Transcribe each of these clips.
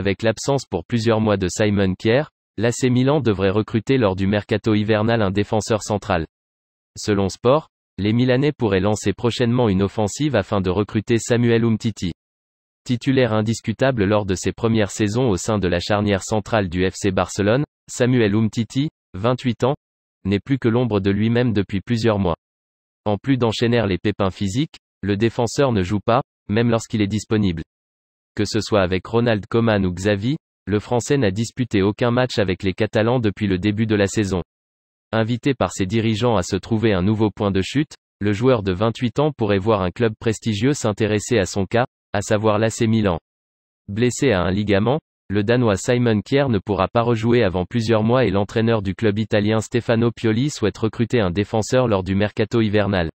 Avec l'absence pour plusieurs mois de Simon Kier, l'AC Milan devrait recruter lors du mercato hivernal un défenseur central. Selon Sport, les Milanais pourraient lancer prochainement une offensive afin de recruter Samuel Umtiti. Titulaire indiscutable lors de ses premières saisons au sein de la charnière centrale du FC Barcelone, Samuel Umtiti, 28 ans, n'est plus que l'ombre de lui-même depuis plusieurs mois. En plus d'enchaîner les pépins physiques, le défenseur ne joue pas, même lorsqu'il est disponible que ce soit avec Ronald Coman ou Xavi, le Français n'a disputé aucun match avec les Catalans depuis le début de la saison. Invité par ses dirigeants à se trouver un nouveau point de chute, le joueur de 28 ans pourrait voir un club prestigieux s'intéresser à son cas, à savoir l'AC Milan. Blessé à un ligament, le Danois Simon Kier ne pourra pas rejouer avant plusieurs mois et l'entraîneur du club italien Stefano Pioli souhaite recruter un défenseur lors du mercato hivernal.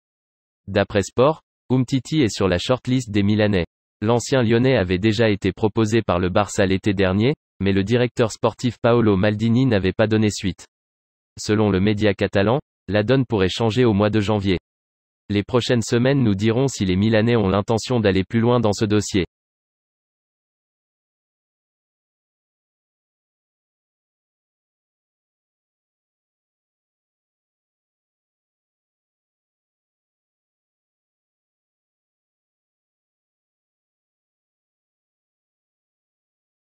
D'après Sport, Umtiti est sur la shortlist des Milanais. L'ancien lyonnais avait déjà été proposé par le Barça l'été dernier, mais le directeur sportif Paolo Maldini n'avait pas donné suite. Selon le média catalan, la donne pourrait changer au mois de janvier. Les prochaines semaines nous diront si les Milanais ont l'intention d'aller plus loin dans ce dossier.